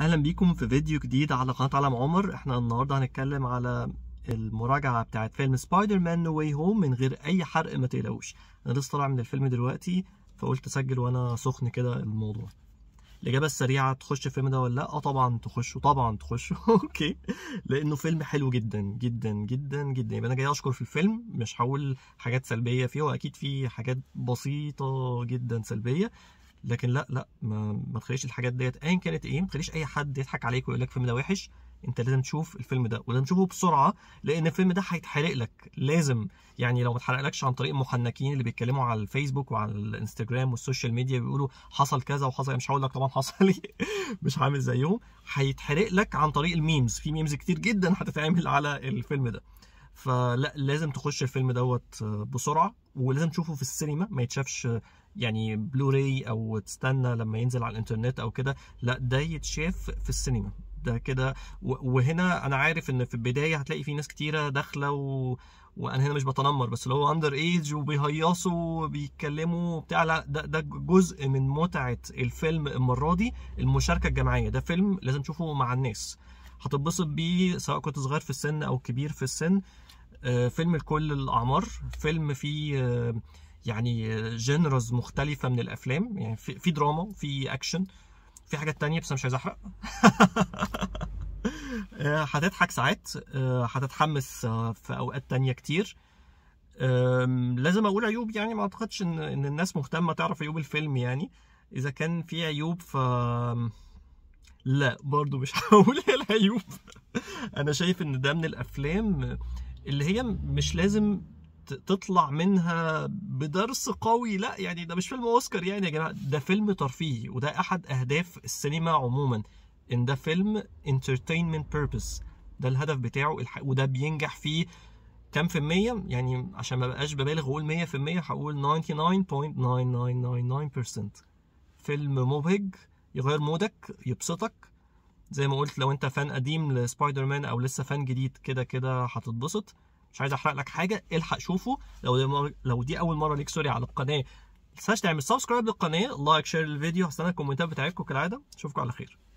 اهلا بيكم في فيديو جديد على قناه عالم عمر احنا النهارده هنتكلم على المراجعه بتاعه فيلم سبايدر مان نو واي هوم من غير اي حرق ما تقلقوش انا لسه طالع من الفيلم دلوقتي فقلت اسجل وانا سخن كده الموضوع الاجابه السريعه تخش الفيلم ده ولا لا اه طبعا تخشه طبعا تخشه اوكي لانه فيلم حلو جدا جدا جدا جدا يبقى انا جاي اشكر في الفيلم مش هقول حاجات سلبيه فيه واكيد في حاجات بسيطه جدا سلبيه لكن لا لا ما, ما تخليش الحاجات ديت ايا كانت ايه ما تخليش اي حد يضحك عليك ويقول لك الفيلم ده وحش انت لازم تشوف الفيلم ده ولازم تشوفه بسرعه لان الفيلم ده هيتحرق لك لازم يعني لو ما اتحرقلكش عن طريق المحنكين اللي بيتكلموا على الفيسبوك وعلى الانستجرام والسوشيال ميديا بيقولوا حصل كذا وحصل مش هقول لك طبعا حصل إيه، مش عامل زيهم هيتحرق لك عن طريق الميمز في ميمز كتير جدا هتتعمل على الفيلم ده فلا لازم تخش الفيلم دوت بسرعه ولازم تشوفه في السينما ما يتشافش يعني بلوراي او تستنى لما ينزل على الانترنت او كده لا ده يتشاف في السينما ده كده وهنا انا عارف ان في البدايه هتلاقي في ناس كتيره داخله و... وانا هنا مش بتنمر بس اللي هو اندر ايج وبيهيصوا وبيتكلموا وبتاع لا ده ده جزء من متعه الفيلم المره دي المشاركه الجماعيه ده فيلم لازم تشوفه مع الناس هتتبسط بيه سواء كنت صغير في السن او كبير في السن آه، فيلم لكل الاعمار فيلم فيه آه، يعني جنرز آه، مختلفه من الافلام يعني في دراما في اكشن في حاجات تانية بس انا مش عايز احرق هتضحك ساعات هتتحمس في اوقات تانية كتير لازم اقول عيوب يعني ما اعتقدش ان ان الناس مهتمه تعرف عيوب الفيلم يعني اذا كان في عيوب ف لا برضو مش هقول العيوب انا شايف ان ده من الافلام اللي هي مش لازم تطلع منها بدرس قوي لا يعني ده مش فيلم اوسكار يعني يا جماعه ده فيلم ترفيهي وده احد اهداف السينما عموما ان ده فيلم انترتينمنت بيربز ده الهدف بتاعه وده بينجح فيه كام في المية يعني عشان ما بقاش ببالغ واقول 100 في المية هقول 99.9999% فيلم مبهج يغير مودك يبسطك زي ما قلت لو انت فان قديم لسبايدر مان او لسه فان جديد كده كده هتتبسط مش عايز احرق لك حاجه الحق شوفه لو دي مر... لو دي اول مره ليك سوري على القناه ما تنساش تعمل سبسكرايب للقناه لايك شير للفيديو هستنى الكومنتات بتاعتكم كالعاده اشوفكم على خير